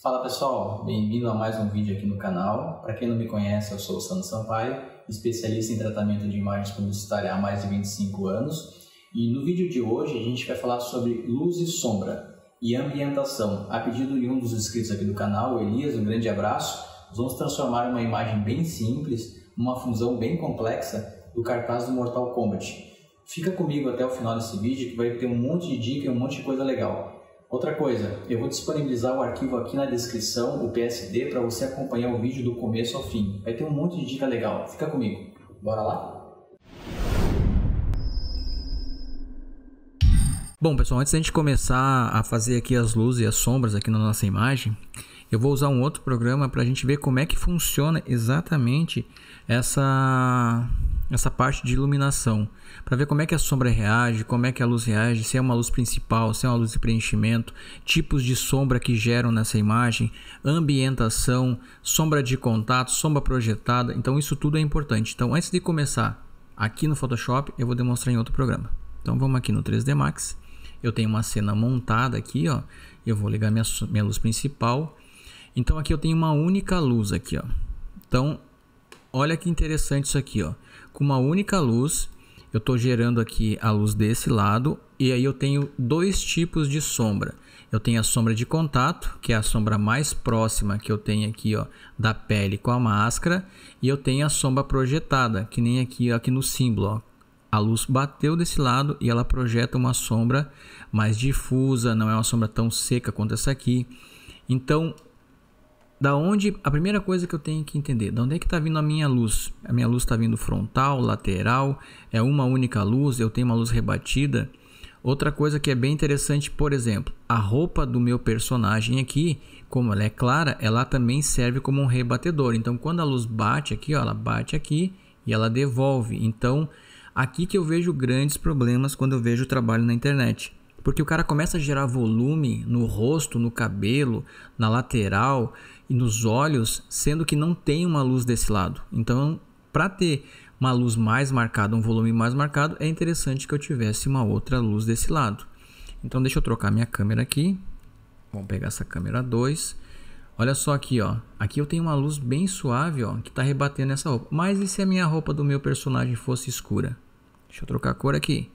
Fala pessoal, bem-vindo a mais um vídeo aqui no canal. Para quem não me conhece, eu sou o Sandro Sampaio, especialista em tratamento de imagens publicitárias há mais de 25 anos. E no vídeo de hoje a gente vai falar sobre luz e sombra e ambientação. A pedido de um dos inscritos aqui do canal, o Elias, um grande abraço. Nós vamos transformar uma imagem bem simples uma função bem complexa do cartaz do Mortal Kombat. Fica comigo até o final desse vídeo que vai ter um monte de dica e um monte de coisa legal. Outra coisa, eu vou disponibilizar o arquivo aqui na descrição, o PSD, para você acompanhar o vídeo do começo ao fim. Vai ter um monte de dica legal, fica comigo. Bora lá? Bom, pessoal, antes da gente começar a fazer aqui as luzes e as sombras aqui na nossa imagem, eu vou usar um outro programa para a gente ver como é que funciona exatamente essa essa parte de iluminação, para ver como é que a sombra reage, como é que a luz reage, se é uma luz principal, se é uma luz de preenchimento, tipos de sombra que geram nessa imagem, ambientação, sombra de contato, sombra projetada. Então isso tudo é importante. Então antes de começar aqui no Photoshop, eu vou demonstrar em outro programa. Então vamos aqui no 3D Max. Eu tenho uma cena montada aqui, ó. Eu vou ligar minha, minha luz principal. Então aqui eu tenho uma única luz aqui, ó. Então Olha que interessante isso aqui, ó. Com uma única luz, eu estou gerando aqui a luz desse lado e aí eu tenho dois tipos de sombra. Eu tenho a sombra de contato, que é a sombra mais próxima que eu tenho aqui ó, da pele com a máscara, e eu tenho a sombra projetada, que nem aqui, ó, aqui no símbolo. Ó. A luz bateu desse lado e ela projeta uma sombra mais difusa, não é uma sombra tão seca quanto essa aqui. Então, da onde a primeira coisa que eu tenho que entender, da onde é que está vindo a minha luz? A minha luz está vindo frontal, lateral, é uma única luz, eu tenho uma luz rebatida. Outra coisa que é bem interessante, por exemplo, a roupa do meu personagem aqui, como ela é clara, ela também serve como um rebatedor. Então, quando a luz bate aqui, ó, ela bate aqui e ela devolve. Então, aqui que eu vejo grandes problemas quando eu vejo o trabalho na internet. Porque o cara começa a gerar volume no rosto, no cabelo, na lateral e nos olhos, sendo que não tem uma luz desse lado. Então, para ter uma luz mais marcada, um volume mais marcado, é interessante que eu tivesse uma outra luz desse lado. Então, deixa eu trocar minha câmera aqui. Vamos pegar essa câmera 2. Olha só aqui, ó. Aqui eu tenho uma luz bem suave, ó, que está rebatendo essa roupa. Mas e se a minha roupa do meu personagem fosse escura? Deixa eu trocar a cor aqui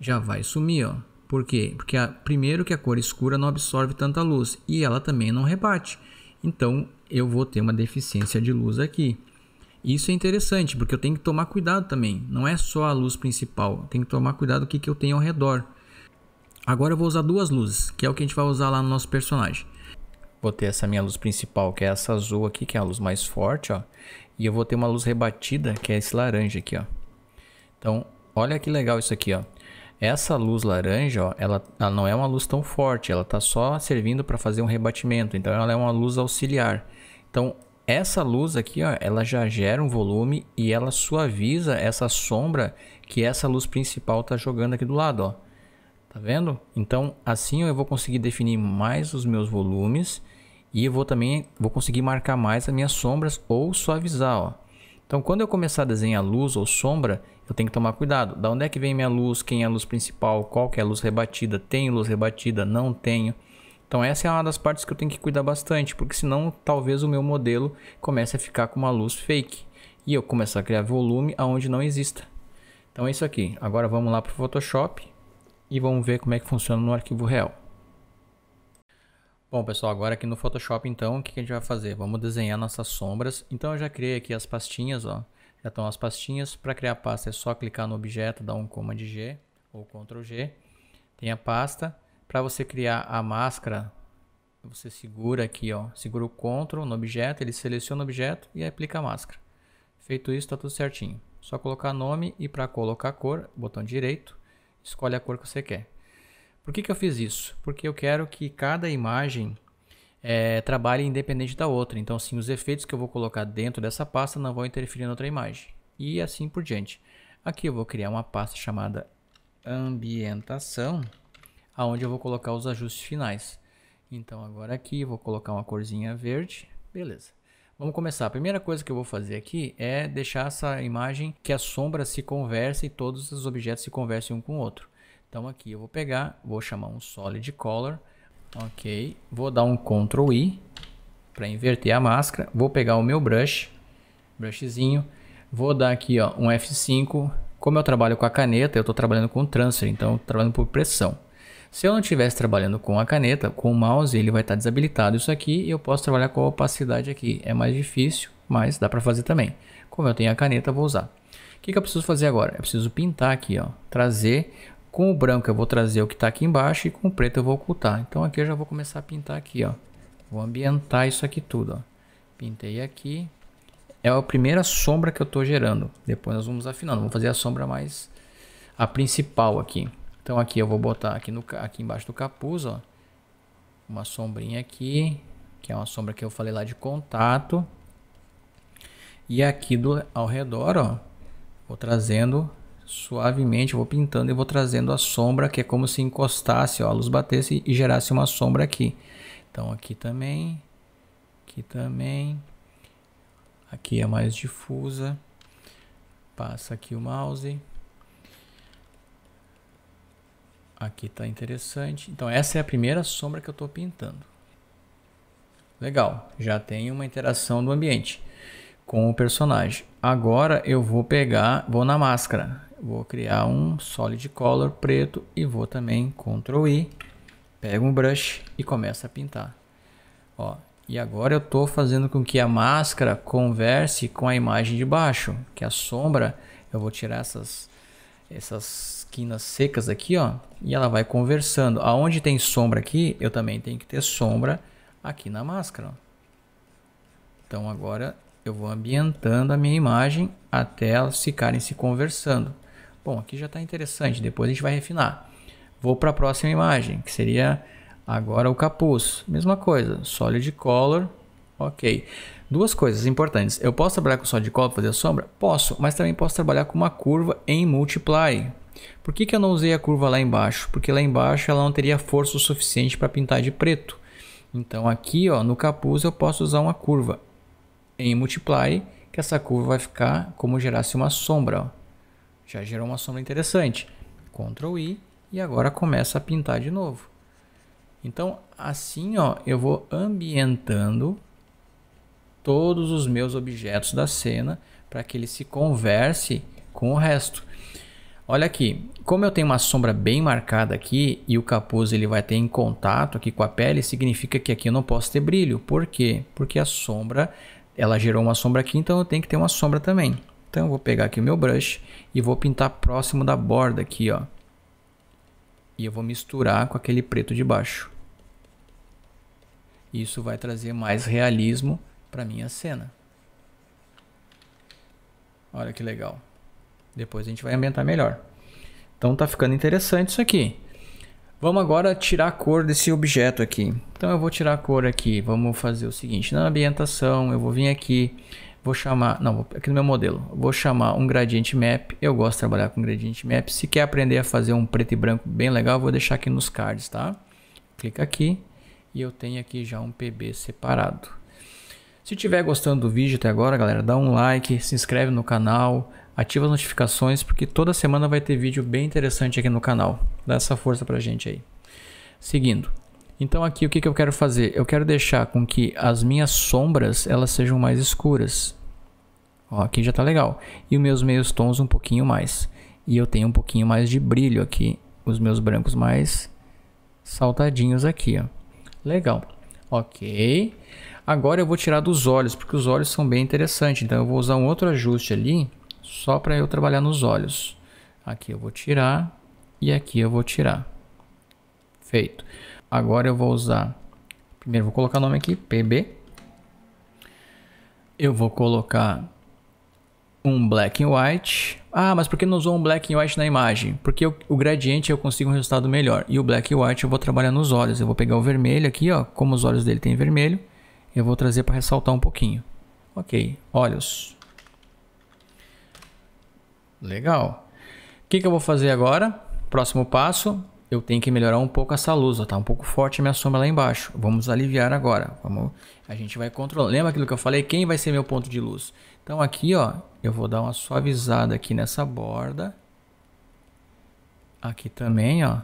já vai sumir, ó. Por quê? Porque a, primeiro que a cor escura não absorve tanta luz e ela também não rebate. Então eu vou ter uma deficiência de luz aqui. Isso é interessante porque eu tenho que tomar cuidado também. Não é só a luz principal, tem que tomar cuidado o que, que eu tenho ao redor. Agora eu vou usar duas luzes, que é o que a gente vai usar lá no nosso personagem. Vou ter essa minha luz principal, que é essa azul aqui, que é a luz mais forte, ó. E eu vou ter uma luz rebatida, que é esse laranja aqui, ó. Então, olha que legal isso aqui, ó. Essa luz laranja, ó, ela, ela não é uma luz tão forte, ela está só servindo para fazer um rebatimento, então ela é uma luz auxiliar. Então essa luz aqui, ó, ela já gera um volume e ela suaviza essa sombra que essa luz principal está jogando aqui do lado, ó. Tá vendo? Então, assim eu vou conseguir definir mais os meus volumes e vou também vou conseguir marcar mais as minhas sombras ou suavizar, ó. Então, quando eu começar a desenhar luz ou sombra, eu tenho que tomar cuidado. Da onde é que vem minha luz? Quem é a luz principal? Qual que é a luz rebatida? Tenho luz rebatida? Não tenho. Então essa é uma das partes que eu tenho que cuidar bastante, porque senão talvez o meu modelo comece a ficar com uma luz fake e eu começar a criar volume aonde não exista. Então é isso aqui. Agora vamos lá para o Photoshop e vamos ver como é que funciona no arquivo real. Bom pessoal, agora aqui no Photoshop então, o que a gente vai fazer? Vamos desenhar nossas sombras. Então eu já criei aqui as pastinhas, ó. Já estão as pastinhas. Para criar a pasta é só clicar no objeto, dar um Command G ou Ctrl G. Tem a pasta. Para você criar a máscara, você segura aqui, ó, segura o Ctrl no objeto, ele seleciona o objeto e aplica a máscara. Feito isso, está tudo certinho. Só colocar nome e para colocar cor, botão direito, escolhe a cor que você quer. Por que, que eu fiz isso? Porque eu quero que cada imagem é, trabalha independente da outra. Então, assim, os efeitos que eu vou colocar dentro dessa pasta não vão interferir na outra imagem. E assim por diante. Aqui eu vou criar uma pasta chamada ambientação, aonde eu vou colocar os ajustes finais. Então agora aqui vou colocar uma corzinha verde, beleza. Vamos começar. A primeira coisa que eu vou fazer aqui é deixar essa imagem que a sombra se conversa e todos os objetos se conversem um com o outro. Então aqui eu vou pegar, vou chamar um solid color, Ok, vou dar um Ctrl I para inverter a máscara. Vou pegar o meu brush, brushzinho. Vou dar aqui ó, um F5. Como eu trabalho com a caneta, eu estou trabalhando com transfer, então estou trabalhando por pressão. Se eu não estivesse trabalhando com a caneta, com o mouse, ele vai estar tá desabilitado isso aqui e eu posso trabalhar com a opacidade aqui. É mais difícil, mas dá para fazer também. Como eu tenho a caneta, vou usar. O que, que eu preciso fazer agora? Eu preciso pintar aqui, ó, trazer com o branco eu vou trazer o que está aqui embaixo e com o preto eu vou ocultar. Então aqui eu já vou começar a pintar aqui, ó. Vou ambientar isso aqui tudo, ó. Pintei aqui. É a primeira sombra que eu estou gerando. Depois nós vamos afinando. Vou fazer a sombra mais... A principal aqui. Então aqui eu vou botar aqui, no, aqui embaixo do capuz, ó. Uma sombrinha aqui. Que é uma sombra que eu falei lá de contato. E aqui do, ao redor, ó. Vou trazendo suavemente eu vou pintando e vou trazendo a sombra, que é como se encostasse, ó, a luz batesse e gerasse uma sombra aqui. Então aqui também, aqui também, aqui é mais difusa. Passa aqui o mouse. Aqui está interessante. Então essa é a primeira sombra que eu estou pintando. Legal, já tem uma interação do ambiente com o personagem. Agora eu vou pegar, vou na máscara. Vou criar um solid color preto e vou também Ctrl I. Pego um brush e começo a pintar. Ó, e agora eu estou fazendo com que a máscara converse com a imagem de baixo, que a sombra, eu vou tirar essas, essas esquinas secas aqui, ó, e ela vai conversando. Aonde tem sombra aqui, eu também tenho que ter sombra aqui na máscara. Então agora eu vou ambientando a minha imagem até elas ficarem se conversando. Bom, aqui já está interessante, depois a gente vai refinar. Vou para a próxima imagem, que seria agora o capuz. Mesma coisa, solid color, ok. Duas coisas importantes, eu posso trabalhar com solid color para fazer a sombra? Posso, mas também posso trabalhar com uma curva em multiply. Por que, que eu não usei a curva lá embaixo? Porque lá embaixo ela não teria força o suficiente para pintar de preto. Então aqui ó, no capuz eu posso usar uma curva em multiply, que essa curva vai ficar como gerasse uma sombra. Ó. Já gerou uma sombra interessante. Ctrl I e agora começa a pintar de novo. Então, assim, ó, eu vou ambientando todos os meus objetos da cena para que ele se converse com o resto. Olha aqui, como eu tenho uma sombra bem marcada aqui e o capuz ele vai ter em contato aqui com a pele, significa que aqui eu não posso ter brilho. Por quê? Porque a sombra, ela gerou uma sombra aqui, então eu tenho que ter uma sombra também. Então eu vou pegar aqui o meu brush e vou pintar próximo da borda aqui, ó. E eu vou misturar com aquele preto de baixo. Isso vai trazer mais realismo para minha cena. Olha que legal. Depois a gente vai ambientar melhor. Então tá ficando interessante isso aqui. Vamos agora tirar a cor desse objeto aqui. Então eu vou tirar a cor aqui. Vamos fazer o seguinte, na ambientação eu vou vir aqui Vou chamar, não, aqui no meu modelo, vou chamar um gradiente map. Eu gosto de trabalhar com gradiente map. Se quer aprender a fazer um preto e branco bem legal, vou deixar aqui nos cards, tá? Clica aqui e eu tenho aqui já um PB separado. Se estiver gostando do vídeo até agora, galera, dá um like, se inscreve no canal, ativa as notificações, porque toda semana vai ter vídeo bem interessante aqui no canal. Dá essa força pra gente aí. Seguindo. Então aqui o que, que eu quero fazer? Eu quero deixar com que as minhas sombras elas sejam mais escuras. Ó, aqui já está legal. E os meus meios tons um pouquinho mais. E eu tenho um pouquinho mais de brilho aqui. Os meus brancos mais saltadinhos aqui, ó. Legal. Ok. Agora eu vou tirar dos olhos, porque os olhos são bem interessantes. Então eu vou usar um outro ajuste ali, só para eu trabalhar nos olhos. Aqui eu vou tirar e aqui eu vou tirar. Feito. Agora eu vou usar... Primeiro vou colocar o nome aqui, PB. Eu vou colocar um black and white. Ah, mas por que não usou um black and white na imagem? Porque o, o gradiente eu consigo um resultado melhor. E o black and white eu vou trabalhar nos olhos. Eu vou pegar o vermelho aqui, ó, como os olhos dele tem vermelho, eu vou trazer para ressaltar um pouquinho. Ok, olhos. Legal. O que, que eu vou fazer agora? Próximo passo, eu tenho que melhorar um pouco essa luz, ó, tá um pouco forte a minha sombra lá embaixo. Vamos aliviar agora. Vamos, a gente vai controlar. Lembra aquilo que eu falei? Quem vai ser meu ponto de luz? Então aqui, ó, eu vou dar uma suavizada aqui nessa borda. Aqui também, ó.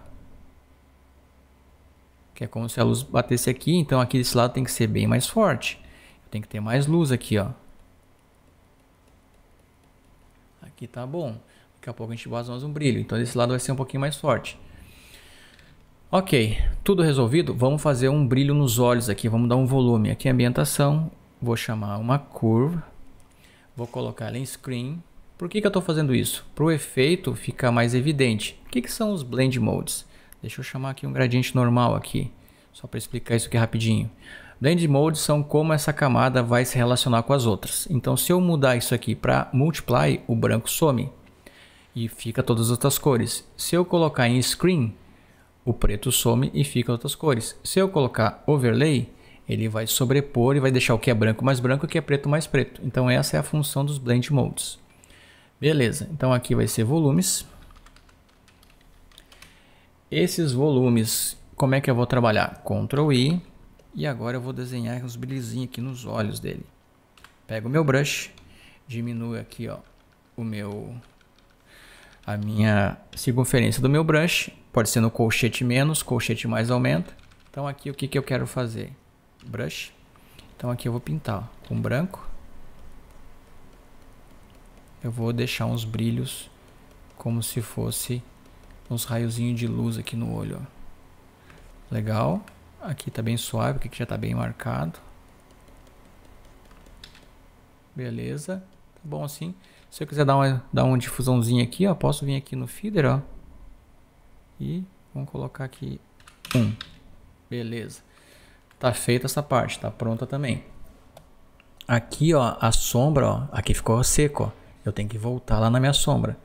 Que é como se a luz batesse aqui, então aqui desse lado tem que ser bem mais forte. Tem que ter mais luz aqui, ó. Aqui tá bom. Daqui a pouco a gente bota mais um brilho, então desse lado vai ser um pouquinho mais forte. Ok, tudo resolvido. Vamos fazer um brilho nos olhos aqui. Vamos dar um volume. Aqui em ambientação. Vou chamar uma curva. Vou colocar ela em screen. Por que, que eu estou fazendo isso? Para o efeito ficar mais evidente. O que, que são os blend modes? Deixa eu chamar aqui um gradiente normal aqui. Só para explicar isso aqui rapidinho. Blend modes são como essa camada vai se relacionar com as outras. Então, se eu mudar isso aqui para multiply, o branco some e fica todas as outras cores. Se eu colocar em screen, o preto some e fica outras cores. Se eu colocar overlay, ele vai sobrepor e vai deixar o que é branco mais branco e o que é preto mais preto. Então essa é a função dos blend modes. Beleza, então aqui vai ser volumes. Esses volumes, como é que eu vou trabalhar? Ctrl I e agora eu vou desenhar uns brilhozinhos aqui nos olhos dele. Pego o meu brush, diminuo aqui ó, o meu, a minha circunferência do meu brush Pode ser no colchete menos, colchete mais aumenta. Então aqui o que, que eu quero fazer? Brush. Então aqui eu vou pintar ó, com branco. Eu vou deixar uns brilhos como se fosse uns raiozinhos de luz aqui no olho. Ó. Legal. Aqui tá bem suave, porque já tá bem marcado. Beleza. Tá bom assim. Se eu quiser dar uma, dar uma difusãozinha aqui, ó, posso vir aqui no feeder, ó. E vamos colocar aqui 1. Um. Beleza. Tá feita essa parte, tá pronta também. Aqui, ó, a sombra, ó, aqui ficou seco, ó. Eu tenho que voltar lá na minha sombra.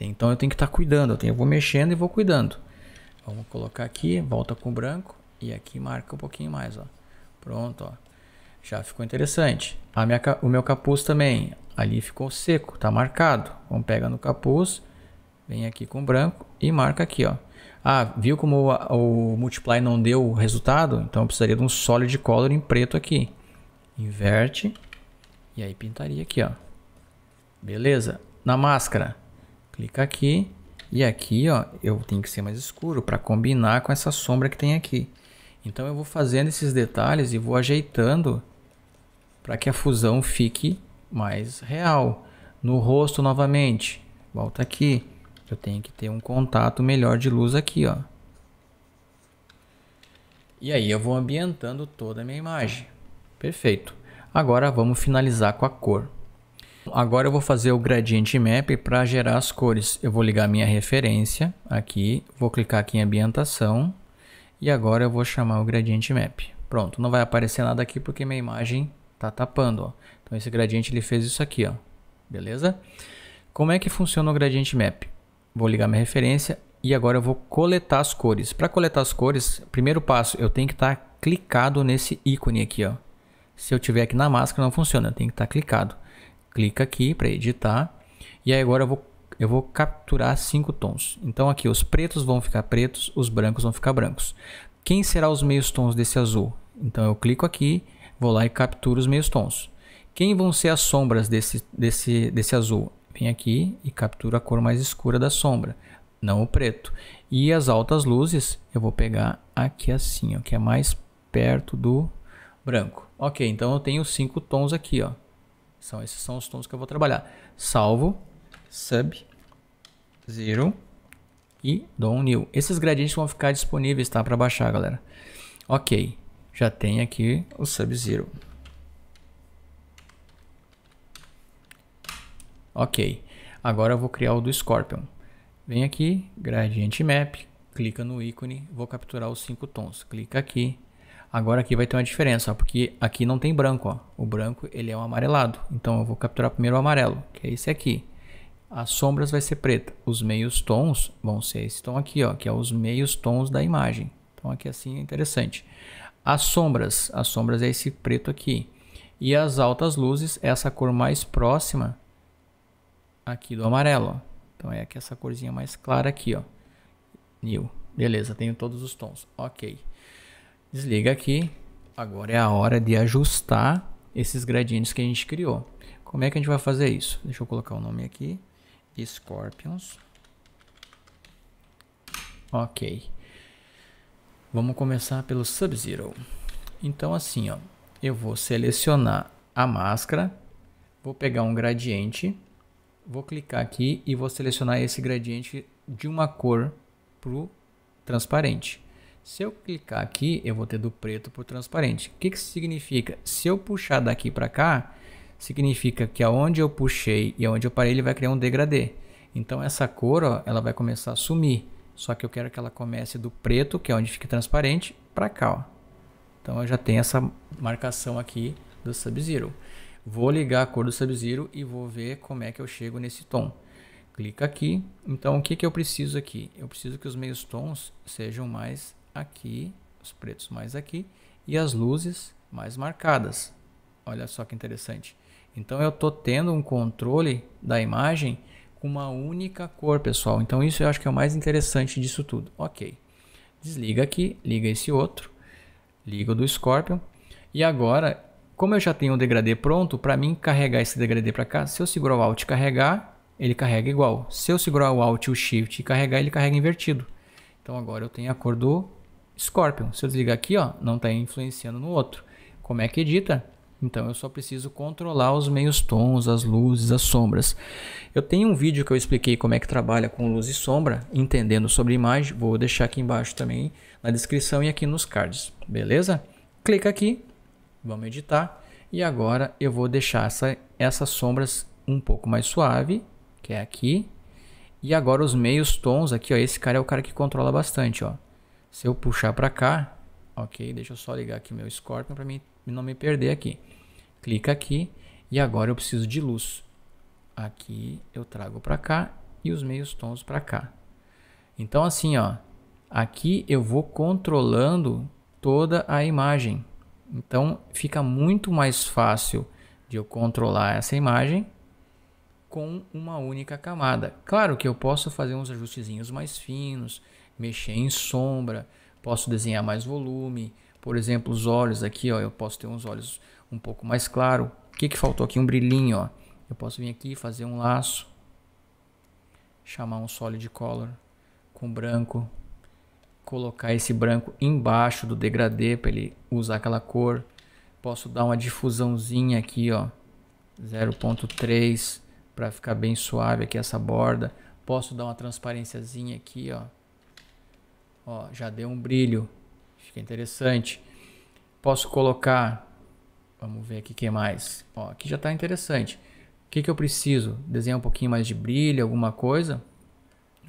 Então eu tenho que estar tá cuidando, eu, tenho, eu vou mexendo e vou cuidando. Vamos colocar aqui, volta com o branco e aqui marca um pouquinho mais, ó. Pronto, ó. Já ficou interessante. A minha, o meu capuz também, ali ficou seco, tá marcado. Vamos pegar no capuz, vem aqui com branco e marca aqui, ó. Ah, viu como o, o multiply não deu o resultado? Então eu precisaria de um solid color em preto aqui. Inverte. E aí pintaria aqui, ó. Beleza. Na máscara, clica aqui. E aqui, ó, eu tenho que ser mais escuro para combinar com essa sombra que tem aqui. Então eu vou fazendo esses detalhes e vou ajeitando para que a fusão fique mais real. No rosto novamente, volta aqui. Eu tenho que ter um contato melhor de luz aqui, ó. E aí eu vou ambientando toda a minha imagem. Perfeito. Agora vamos finalizar com a cor. Agora eu vou fazer o gradiente map para gerar as cores. Eu vou ligar minha referência aqui, vou clicar aqui em ambientação e agora eu vou chamar o gradiente map. Pronto, não vai aparecer nada aqui porque minha imagem tá tapando, ó. Então esse gradiente ele fez isso aqui, ó. Beleza? Como é que funciona o gradiente map? Vou ligar minha referência e agora eu vou coletar as cores. Para coletar as cores, primeiro passo, eu tenho que estar tá clicado nesse ícone aqui. Ó. Se eu tiver aqui na máscara não funciona, tem que estar tá clicado. Clica aqui para editar e aí agora eu vou, eu vou capturar cinco tons. Então aqui os pretos vão ficar pretos, os brancos vão ficar brancos. Quem será os meios tons desse azul? Então eu clico aqui, vou lá e capturo os meios tons. Quem vão ser as sombras desse, desse, desse azul? Vem aqui e captura a cor mais escura da sombra, não o preto. E as altas luzes, eu vou pegar aqui assim, ó, que é mais perto do branco. Ok, então eu tenho cinco tons aqui, ó. São, esses são os tons que eu vou trabalhar. Salvo, sub, zero e dou um new. Esses gradientes vão ficar disponíveis, tá? Para baixar, galera. Ok, já tem aqui o sub zero. Ok, agora eu vou criar o do Scorpion. Vem aqui, gradiente map, clica no ícone, vou capturar os cinco tons. Clica aqui. Agora aqui vai ter uma diferença, ó, porque aqui não tem branco. Ó. O branco ele é um amarelado, então eu vou capturar primeiro o amarelo, que é esse aqui. As sombras vai ser preta. Os meios tons vão ser esse tom aqui, ó, que é os meios tons da imagem. Então aqui assim é interessante. As sombras, as sombras é esse preto aqui. E as altas luzes, essa cor mais próxima aqui do amarelo, ó. Então é aqui essa corzinha mais clara aqui, ó. New. Beleza, tenho todos os tons. Ok. Desliga aqui. Agora é a hora de ajustar esses gradientes que a gente criou. Como é que a gente vai fazer isso? Deixa eu colocar o nome aqui. Scorpions. Ok. Vamos começar pelo Sub-Zero. Então assim, ó. Eu vou selecionar a máscara. Vou pegar um gradiente Vou clicar aqui e vou selecionar esse gradiente de uma cor para o transparente. Se eu clicar aqui, eu vou ter do preto para o transparente. O que, que significa? Se eu puxar daqui para cá, significa que aonde eu puxei e aonde eu parei, ele vai criar um degradê. Então essa cor ó, ela vai começar a sumir. Só que eu quero que ela comece do preto, que é onde fica transparente, para cá. Ó. Então eu já tenho essa marcação aqui do Sub-Zero. Vou ligar a cor do Sub-Zero e vou ver como é que eu chego nesse tom. Clica aqui. Então, o que, que eu preciso aqui? Eu preciso que os meios tons sejam mais aqui, os pretos mais aqui, e as luzes mais marcadas. Olha só que interessante. Então, eu estou tendo um controle da imagem com uma única cor, pessoal. Então, isso eu acho que é o mais interessante disso tudo. Ok. Desliga aqui, liga esse outro, liga o do Scorpion. E agora como eu já tenho o degradê pronto, para mim carregar esse degradê para cá, se eu segurar o Alt e carregar, ele carrega igual. Se eu segurar o Alt e o Shift e carregar, ele carrega invertido. Então agora eu tenho a cor do Scorpion. Se eu desligar aqui, ó, não está influenciando no outro. Como é que edita? Então eu só preciso controlar os meios tons, as luzes, as sombras. Eu tenho um vídeo que eu expliquei como é que trabalha com luz e sombra, entendendo sobre imagem. Vou deixar aqui embaixo também na descrição e aqui nos cards, beleza? Clica aqui, Vamos editar. E agora eu vou deixar essa, essas sombras um pouco mais suave, que é aqui. E agora os meios tons aqui, ó, esse cara é o cara que controla bastante, ó. Se eu puxar para cá, ok, deixa eu só ligar aqui meu Scorpion para mim não me perder aqui. Clica aqui e agora eu preciso de luz. Aqui eu trago para cá e os meios tons para cá. Então assim, ó, aqui eu vou controlando toda a imagem. Então fica muito mais fácil de eu controlar essa imagem com uma única camada. Claro que eu posso fazer uns ajustezinhos mais finos, mexer em sombra, posso desenhar mais volume, por exemplo, os olhos aqui, ó, eu posso ter uns olhos um pouco mais claro. O que, que faltou aqui? Um brilhinho, ó. Eu posso vir aqui fazer um laço, chamar um solid color com branco colocar esse branco embaixo do degradê para ele usar aquela cor. Posso dar uma difusãozinha aqui, ó, 0.3 para ficar bem suave aqui essa borda. Posso dar uma transparênciazinha aqui, ó. Ó, já deu um brilho. Fica interessante. Posso colocar Vamos ver aqui o que mais. Ó, aqui já está interessante. O que, que eu preciso? Desenhar um pouquinho mais de brilho, alguma coisa?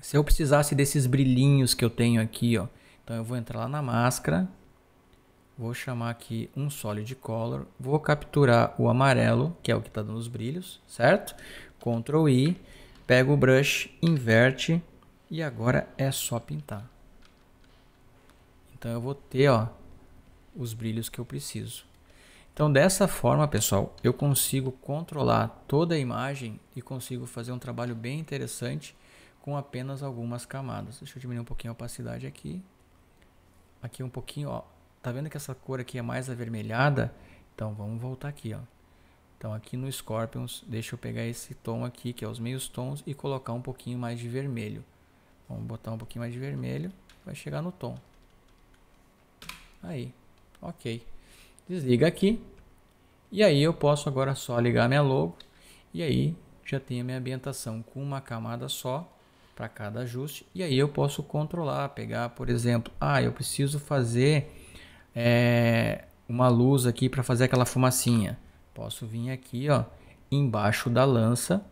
Se eu precisasse desses brilhinhos que eu tenho aqui, ó. Então eu vou entrar lá na máscara. Vou chamar aqui um solid color. Vou capturar o amarelo, que é o que está dando os brilhos, certo? Ctrl I. Pego o brush, inverte. E agora é só pintar. Então eu vou ter, ó, os brilhos que eu preciso. Então, dessa forma, pessoal, eu consigo controlar toda a imagem e consigo fazer um trabalho bem interessante com apenas algumas camadas. Deixa eu diminuir um pouquinho a opacidade aqui. Aqui um pouquinho, ó. Tá vendo que essa cor aqui é mais avermelhada? Então vamos voltar aqui, ó. Então aqui no Scorpions, deixa eu pegar esse tom aqui, que é os meios tons, e colocar um pouquinho mais de vermelho. Vamos botar um pouquinho mais de vermelho, vai chegar no tom. Aí, ok. Desliga aqui. E aí eu posso agora só ligar minha logo. E aí já tenho a minha ambientação com uma camada só para cada ajuste. E aí eu posso controlar, pegar, por exemplo, ah, eu preciso fazer é, uma luz aqui para fazer aquela fumacinha. Posso vir aqui, ó, embaixo da lança.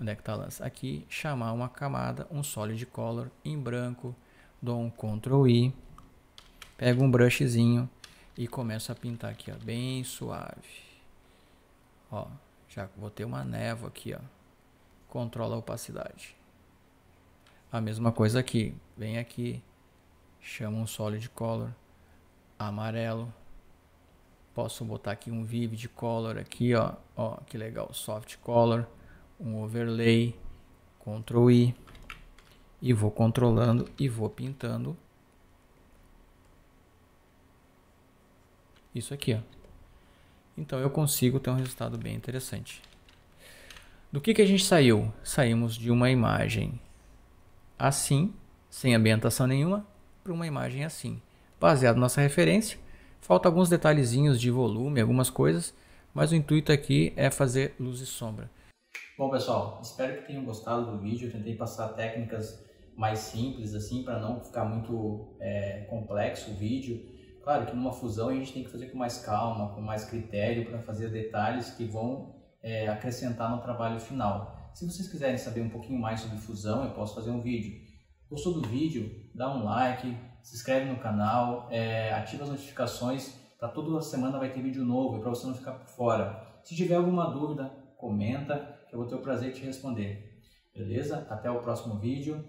Onde é que tá a lança? Aqui, chamar uma camada, um solid color em branco. Dou um Ctrl I. Pego um brushzinho e começo a pintar aqui, ó, bem suave. Ó, já vou ter uma névoa aqui, ó. Controla a opacidade. A mesma coisa aqui. Vem aqui, chama um solid color amarelo. Posso botar aqui um vivid color aqui, ó, ó, que legal, soft color, um overlay, Ctrl I e vou controlando e vou pintando isso aqui, ó. Então eu consigo ter um resultado bem interessante. Do que, que a gente saiu? Saímos de uma imagem assim, sem ambientação nenhuma, para uma imagem assim. Baseado na nossa referência, falta alguns detalhezinhos de volume, algumas coisas, mas o intuito aqui é fazer luz e sombra. Bom pessoal, espero que tenham gostado do vídeo, eu tentei passar técnicas mais simples assim, para não ficar muito é, complexo o vídeo. Claro que numa fusão a gente tem que fazer com mais calma, com mais critério, para fazer detalhes que vão é, acrescentar no trabalho final. Se vocês quiserem saber um pouquinho mais sobre fusão, eu posso fazer um vídeo. Gostou do vídeo? Dá um like, se inscreve no canal, é, ativa as notificações para toda semana vai ter vídeo novo para você não ficar por fora. Se tiver alguma dúvida, comenta que eu vou ter o prazer de te responder. Beleza? Até o próximo vídeo.